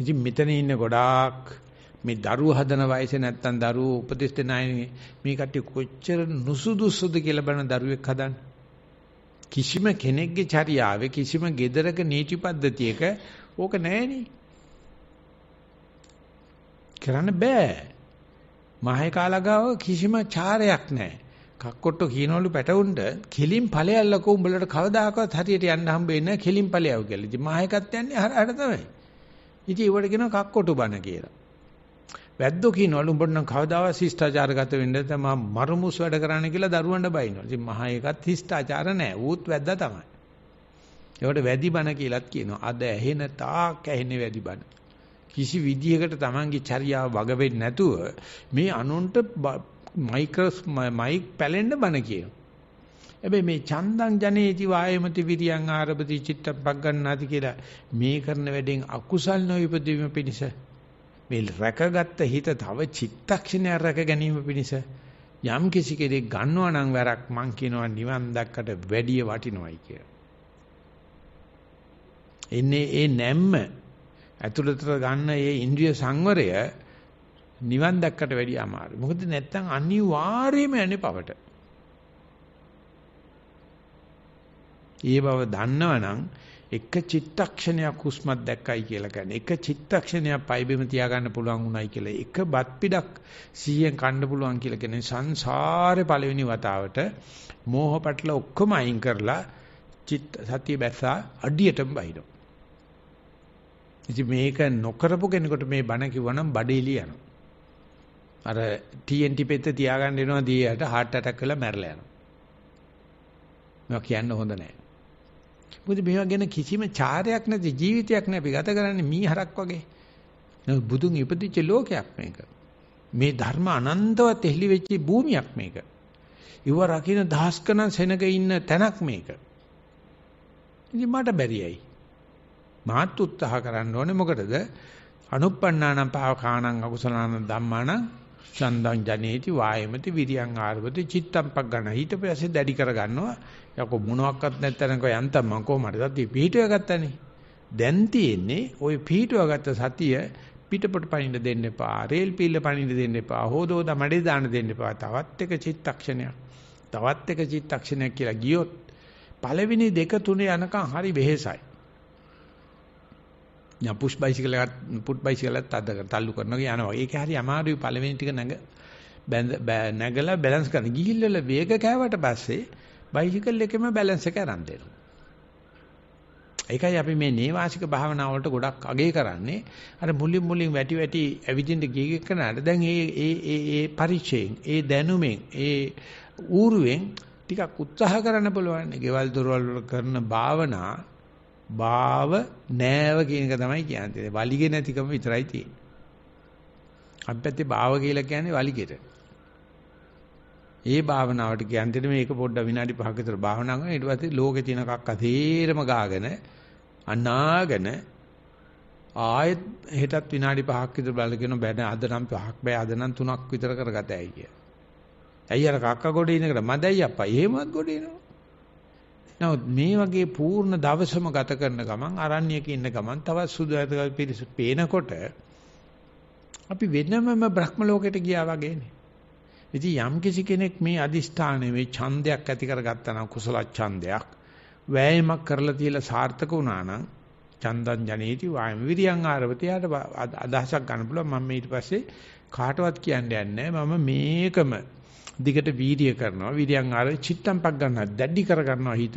ඉතින් මෙතන ඉන්න ගොඩාක් මේ දරුව හදන වයසේ නැත්තම් දරුවෝ උපදෙස් දෙන අය මේ කට්ටිය කොච්චර නුසුදුසුද කියලා බලන දරුවෙක් හදන්න. කිසිම කෙනෙක්ගේ චර්යාවේ කිසිම gedaraක නීති පද්ධතියක ඕක නැහෙනි. කරන්න බෑ. මහේ කාලගාව කිසිම චාරයක් නැහැ. කක්කොට්ටෝ කියනවලු පැටවුන්ට කෙලින් ඵලයල්ලකෝ උඹලට කවදාකවත් හරියට යන්න හම්බෙන්නේ නැහැ කෙලින් ඵලයව කියලා. ඉතින් මහේකත් යන්නේ හරහට තමයි. ඉතින් ඒවට කියනවා කක්කොටු බණ කියලා. වැද්දෝ කියනවලු උඹට නම් කවදාවත් ශිෂ්ටාචාරගත වෙන්න නැත මම මරුමුස් වැඩ කරන්න කියලා දරුවන්ට බයිනවා. ඉතින් මහා එකත් ශිෂ්ටාචාර නැහැ. ඌත් වැද්දා තමයි. ඒවට වැදි බණ කියලාත් කියනවා. අද ඇහෙන තාක් ඇහෙන වැදි බණ. කිසි විදියකට Tamange චර්යාව වග නැතුව මේ අනුන්ට මයික්‍රොස් මයික් පැලෙන්න බණ කියනවා. හැබැයි මේ චන්දං ජනේති වායමති විරියං ආරබති චිත්තම් පග්ගන්නාති කියලා මේ කරන වැඩෙන් අකුසල් නොවිපදීම පිණිස මේ රැකගත්ත හිත තව චිත්තක්ෂණයක් රැක ගැනීම පිණිස යම් කිසි කෙනෙක් ගන්නවා නම් වැරක් මං කියනවා නිවන් දැක්කට වැඩිය වටිනවයි කියලා. එන්නේ ඒ නැම්ම ඇතුළතට ගන්න ඒ ඉන්ද්‍රිය සංවරය නිවන් දැක්කට වැඩිය අමාරුයි. මොකද නැත්තම් අනිවාර්යයෙන්ම යන්නේ පවට. ඒ බව දන්නවනම් එක චිත්තක්ෂණයක් හුස්මක් දැක්කයි කියලා කියන්නේ එක චිත්තක්ෂණයක් පයිබෙම තියාගන්න පුළුවන් උනායි කියලා එක බත් පිටක් 100න් කන්න පුළුවන් කියලා කියන්නේ සංසාරේ පළවෙනි වතාවට මෝහ පැටල ඔක්කොම අයින් කරලා චිත්ත සතිය බැසා අඩියටම බහිනවා. ඉතින් මේක නොකරපු කෙනෙකුට මේ බණ කිව්වනම් බඩේලි යනවා. අර TNT පෙත්ත තියාගන්න එනවා දීයට heart attack කරලා මැරලා යනවා. මේවා කියන්න හොඳ නැහැ. මොකද මේවා ගැන කිසිම චාරයක් නැති ජීවිතයක් නේ අපි ගත කරන්නේ මීහරක් වගේ. නමුත් බුදුන් ඉපදිච්ච ලෝකයක් මේක. මේ ධර්ම අනන්තවත් එහි වෙච්ච භූමියක් මේක. ඉව රකින්න දහස්කන සෙනග ඉන්න තැනක් මේක. ඉතින් මට බැරියයි. මාත් උත්සාහ කරන්න ඕනේ මොකටද? අනුප්පන්නානම් පාවකානම් අකුසලානම් ධම්මානම් චන්දං ජනේති වායමති විරියං ආරවති චිත්තම් පක් ගන්න හිතපැසේ දැඩි කර ගන්නවා යකෝ මොනවත් නැත්නම් යන්තම් මං කොහොමද සතිය පිහිටුව ගත්තනේ දැන් තියෙන්නේ ওই පිහිටුව ගත්ත සතිය පිටපොට පණින්න දෙන්න එපා රේල් පීල්ල පණින්න දෙන්න එපා හොදෝද මඩේ දාන්න දෙන්න එපා තවත් එක චිත්තක්ෂණයක් තවත් එක චිත්තක්ෂණයක් කියලා ගියොත් පළවෙනි දෙක තුනේ යනකම් හරි වෙහෙසයි යා පුෂ් බයිසිකල් එකත් පුට් බයිසිකල් එකත් අද තල්ලු කරනවා යනවා. ඒකේ හරි අමාරුයි පළවෙනි ටික නැග නැගලා බැලන්ස් කරන්න. ගිහිල්ලා වේග කෑවට පස්සේ බයිසිකල් එකෙම බැලන්ස් එක අරන් දෙනවා. ඒකයි අපි මේ නේවාසික භාවනාව වලට ගොඩක් අගේ කරන්නේ. අර මුලින් මුලින් වැටි වැටි ඇවිදින්න ගිය කෙනාට දැන් ඒ ඒ ඒ ඒ පරිචයෙන්, ඒ දැනුමෙන්, ඒ ඌරුවෙන් ටිකක් උත්සාහ කරන්න පුළුවන්. ගෙවල් දොරවල් කරන භාවනා භාව නෑව කියන එක තමයි කියන්නේ. වලිගේ නැතිකම විතරයි තියෙන්නේ. අපි පැත්තේ භාව කියලා කියන්නේ වලිගෙට. ඒ භාවනාවට කියන්නේ මේක පොඩ්ඩක් විනාඩි 5ක විතර භාවනා කරන ඊට පස්සේ ලෝකේ තියෙන කක්ක තේරම ගාගෙන අනාගෙන ආයෙත් හෙටත් විනාඩි 5ක් විතර බලගෙන බැන අද නම් 5ක් බෑ අද නම් 3ක් විතර කරගතයි කිය. ඇයි අර කක්ක ගොඩේ ඉන්නකට මදයි අප්පා එහෙමත් ගොඩේ එනවා. නමුත් මේ වගේ පූර්ණ දවසම ගත කරන ගමන් අරණ්‍යක ඉන්න ගමන් තවත් සුදුසුකම් පිරිස පේනකොට අපි වෙනමම බ්‍රහ්ම ලෝකයට ගියා වගේනේ. ඉතින් යම් කිසි කෙනෙක් මේ අදිෂ්ඨානය මේ ඡන්දයක් ඇති කරගත්තා නම් කුසල ඡන්දයක් වෑයමක් කරලා තියලා සාර්ථක වුණා නම් චන්දන් ජනේති වායම විරියං ආරවතයට අදහසක් ගන්න පුළුවන් මම ඊට පස්සේ කාටවත් කියන්න යන්නේ මම මේකම දිගට වීර්ය කරනවා. වීර්යං ආර චිත්තම් පක් ගන්නවා. දැඩි කර ගන්නවා හිත.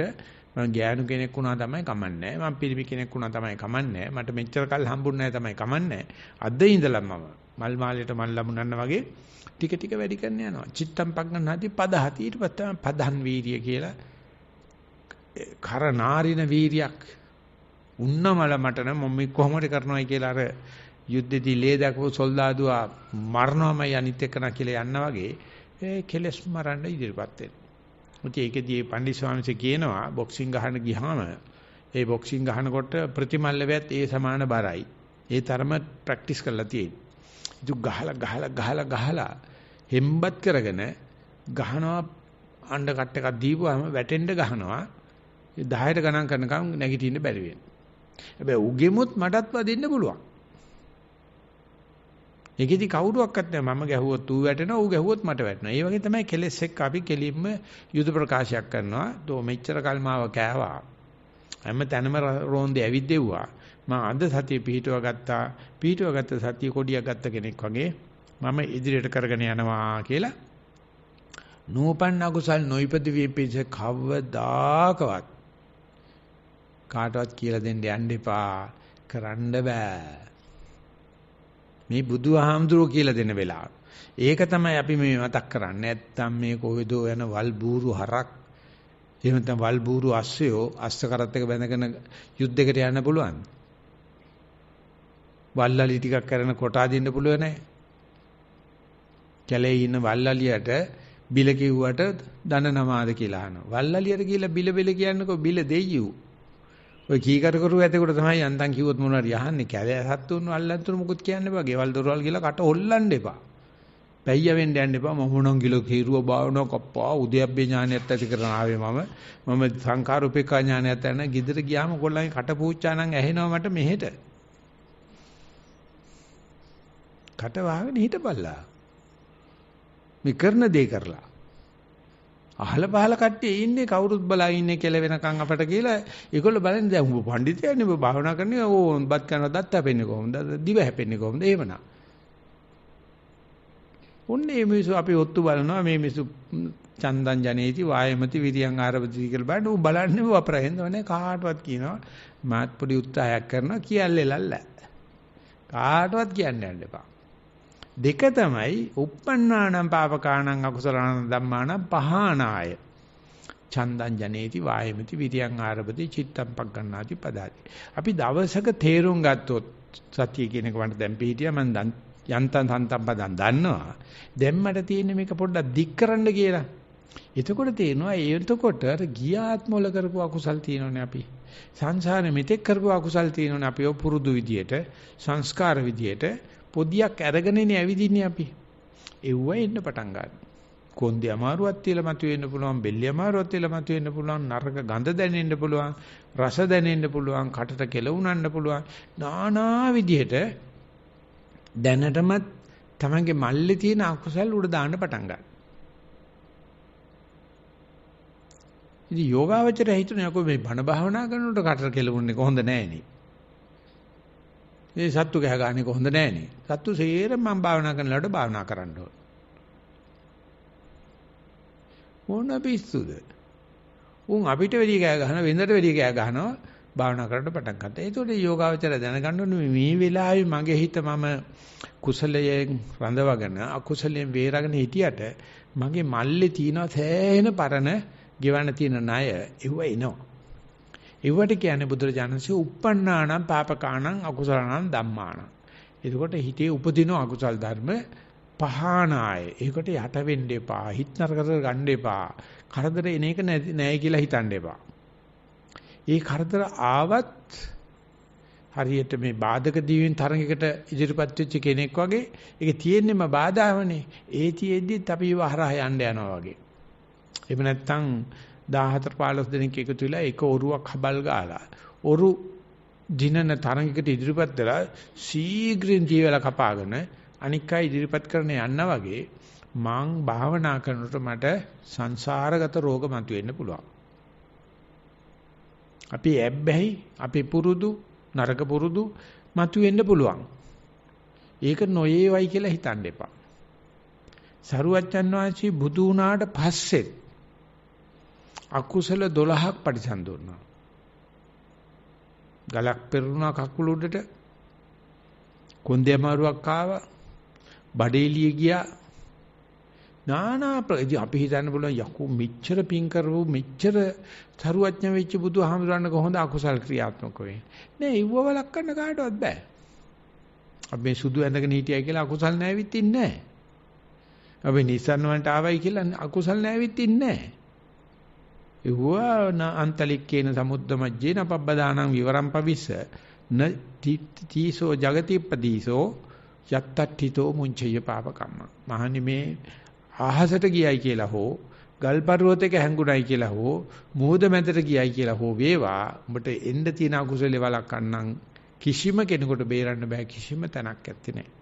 මම ගෑනු කෙනෙක් වුණා තමයි කමන්නේ. මම පිරිමි කෙනෙක් වුණා තමයි කමන්නේ. මට මෙච්චර කල් හම්බුන්නේ තමයි කමන්නේ. අද ඉඳලා මම මල් මාලයට මල් ලැබුණා වගේ ටික ටික වැඩි කරන්න යනවා. චිත්තම් පක් ගන්නහදී පදහති ඊට පස්සේ තමයි පදන් වීර්ය කියලා කරනාරින වීරියක් උන්නමල මට නම් මම කොහොමද කරනවයි කියලා අර යුද්ධෙදී ලේ දක්ව සොල්දාදුවා මරණමයි අනිත් එක්කන කියලා යන්න වගේ ඒ කෙලස් මරන්න ඉදිරියපත් වෙනවා. ඒකෙදී පන්දි ස්වාමීන් කියනවා බොක්සිං ගහන්න ගියාම ඒ බොක්සිං ගහනකොට ප්‍රතිමල්ලවයත් ඒ සමාන බරයි. ඒ තරම ප්‍රැක්ටිස් කරලා තියෙන්නේ. ඉතු ගහලා ගහලා ගහලා ගහලා හෙම්බත් කරගෙන ගහනවා අණ්ඩ කට් එකක් දීපුවාම වැටෙන්න ගහනවා 10ට ගණන් කරනකම් නැගිටින්න බැරි වෙනවා. හැබැයි උගෙමුත් මටත් වදින්න පුළුවන්. ඒකෙදි කවුරුවක්වත් නෑ මම ගැහුවොත් ඌ වැටෙනවා ඌ ගැහුවොත් මට වැටෙනවා. ඒ වගේ තමයි කෙලෙස් එක්ක අපි කෙලින්ම යුද ප්‍රකාශයක් කරනවා. "දෝ මෙච්චර කල්මාව කෑවා. හැම තැනම රෝන්දේ ඇවිද්දෙව්වා. මම අද සතිය පිහිටුවා ගත්තා. පිහිටුවා ගත්ත සතිය කොඩියක් ගත්ත කෙනෙක් වගේ මම ඉදිරියට කරගෙන යනවා" කියලා නූපන් අකුසල් නොයිපදි වීපිස කවදාකවත් කාටවත් කියලා දෙන්න යන්න එපා. කරන්න බෑ. මේ බුදුහාමුදුරුව කියලා දෙන වෙලාව. ඒක තමයි අපි මේ මතක් කරන්නේ. නැත්තම් මේ කොහෙද යන වල්බూరు හරක් එහෙම නැත්නම් වල්බూరు අස්සයෝ අස්සකරත් එක බැඳගෙන යුද්ධයකට යන්න පුළුවන්. වල්ලාලි ටිකක් කරන කොටා දෙන්න පුළුවන් නෑ. කැලේ ඉන්න වල්ලාලියට බිල කිව්වට දන නමාද කියලා අහනවා. වල්ලාලියට කියලා බිල බිල කියන්නකෝ බිල දෙයියෝ. ඔය කීකටකරු ඇතෙකුට තමයි යන්තම් කිව්වොත් මොනවා හරි අහන්නේ කැලේ සත්තුන් අල්ලන්තුන මොකුත් කියන්න එපා. ගෙවල් දොරවල් ගිහලා කට හොල්ලන්න එපා. පැయ్య වෙන්න යන්න එපා. මම මොනන් කිලෝ කීරුව භාවනාව කප්පා උද්‍යප්පේ ඥානයත් ඇති කරන ආවේ මම. මම සංඛාර උපේක්ෂා ඥානයත් ඇන গিදර ගියාම ගොල්ලන්ගේ කට පූච්චා නම් ඇහෙනවා මට මෙහෙට. කට වහගෙන හිටපල්ලා. මේ කරන දේ කරලා අහල පහල කට්ටිය ඉන්නේ කවුරුත් බලා ඉන්නේ කියලා වෙනකන් අපට කියලා ඒගොල්ලෝ බලන්නේ දැන් ඔබ පඬිතයනේ ඔබ භාවනා කරන්නේ ඕ බත් කරනවා දත් හැපෙන්නේ කොහොමද දිව හැපෙන්නේ කොහොමද එහෙමනම් ඔන්නේ මේ මිනිස්සු අපි ඔත්තු බලනවා මේ මිනිස්සු චන්දන් ජනේති වායමති විරියං ආරවති කියලා බලන්න ඌ බලන්නේ වපරහෙන්දවනේ කාටවත් කියනවා මාත් පොඩි උත්සාහයක් කරනවා කියල්ලෙලල්ලා කාටවත් කියන්න යන්න එපා දෙක තමයි uppannānaṁ pāpakānaṁ akusalaṇaṁ dhammānaṁ pahānāya චන්දං ජනේති වායමති විරියං ආරබති චිත්තම් පග්ගණ්ණාති පදාති. අපි දවසක තේරුම් ගත්තොත් සතිය කියන එක මට දැන් පිටියා මම දැන් යන්තම් තන්තම් පදන් දන්නවා. දැන් මට තියෙන්නේ මේක පොඩ්ඩක් දික් කරන්න කියලා. එතකොට තේනවා එතකොට ගියාත්මවල කරපු අකුසල් තියෙනවනේ අපි. සංසාරෙ මෙතෙක් කරපු අකුසල් තියෙනවනේ අපි පුරුදු විදියට සංස්කාර විදියට පොදියක් අරගෙනනේ ඇවිදින්නේ අපි. එව්ව එන්න පටන් ගන්න. කොන්දේ අමාරුවක් තියලා මතුවෙන්න පුළුවන්, බෙල්ල අමාරුවක් තියලා මතුවෙන්න පුළුවන්, නරක ගඳ දැනෙන්න පුළුවන්, රස දැනෙන්න පුළුවන්, කටට කෙලවුනන්න පුළුවන්. নানা විදිහට දැනටමත් තමන්ගේ මල්ලේ තියෙන අකුසල් උඩ දාන්න පටන් ගන්නවා. ඉතින් යෝගාවචරය හිතන යකෝ මේ බණ භාවනා කරනකොට කට කෙලවුන්නේ කොහොඳ නැහැ නේ. ඒ සත්තු කෑ ගන්න එක හොඳ නෑනේ. සත්තු සේරම මම භාවනා කරනලාට භාවනා කරන්න ඕන. මොන පිස්සුද? උන් අපිට වැඩි කෑ ගහන වෙනදට වැඩි කෑ ගහනවා භාවනා කරන්න පටන් ගත්තා. ඒතකොට යෝගාවචර දැනගන්න ඕනේ මේ වෙලාවේ මගේ හිත මම කුසලයෙන් රඳවගෙන අකුසලයෙන් වේරගෙන හිටියට මගේ මල්ලේ තියෙන සෑහෙන පරණ ගෙවන්න තියෙන ණය එහුව එනවා. ඒවට කියන්නේ බුදුරජාණන්සේ uppannānaṁ pāpakānaṁ akusalaṇaṁ dhammānaṁ. එතකොට හිතේ උපදින අකුසල් ධර්ම පහනාය. ඒකට යට වෙන්න එපා. හිත නරකට ගන්න එපා. කරදර එන එක නෑ කියලා හිතන්න එපා. ඒ කරදර ආවත් හරියට මේ බාධක දිවෙන් තරඟයකට ඉදිරිපත් වෙච්ච කෙනෙක් වගේ ඒක තියෙන්නම බාධාවනේ ඒ තියෙද්දිත් අපි ඉවහරහ යන්න යනවා වගේ එහෙම නැත්නම් 14 15 දෙනෙක් එකතු වෙලා එක ඔරුවක් හබල් ගාලා ඔරු දිනන තරඟයකට ඉදිරිපත් වෙලා ශීඝ්‍රයෙන් ජීවල කපාගෙන අනික් අය ඉදිරිපත් කරන යන්නා වගේ මං භාවනා කරනකොට මට සංසාරගත රෝග මතුවෙන්න පුළුවන්. අපි ඇබ්බැහි, අපි පුරුදු, නරක පුරුදු මතුවෙන්න පුළුවන්. ඒක නොයේවයි කියලා හිතන්න එපා. සරුවච්චන් වහන්සේ බුදු වුණාට පස්සෙත් අකුසල 12ක් පරිසම්දුන්නා. ගලක් පෙරුණා කකුල උඩට කොන්දේ අමාරුවක් ආවා බඩේලිය ගියා නානා අපි හිතන්න පුළුවන් යකෝ මෙච්චර පිං කරවෝ මෙච්චර තරුවඥ වෙච්ච බුදුහාමුදුරන්ගේ හොඳ අකුසල් ක්‍රියාත්මක වෙන්නේ නෑ ඉව්ව වලක් කරන්න කාටවත් බෑ අපි මේ සුදු ඇඳගෙන හිටියයි කියලා අකුසල් නැවිත් ඉන්නේ නෑ අපි නිසන් වලට ආවයි කියලා අකුසල් නැවිත් ඉන්නේ නෑ එවුවා අන්තලික්කේන සමුද්දමජ්ජේන පබ්බදානං විවරම් පවිස්ස න තීසෝ జగතිප්පදීසෝ යත්තට්ඨිතෝ මුංචය පාපකම්ම මහනි මේ ආහසට ගියයි කියලා හෝ ගල් පර්වතයක හැංගුණයි කියලා හෝ මෝද මැදට ගියයි කියලා හෝ වේවා උඹට එන්න තියෙන අකුසලේ වලක් අන්නම් කිසිම කෙනෙකුට බේරන්න බෑ කිසිම තැනක් ඇත්තේ නැහැ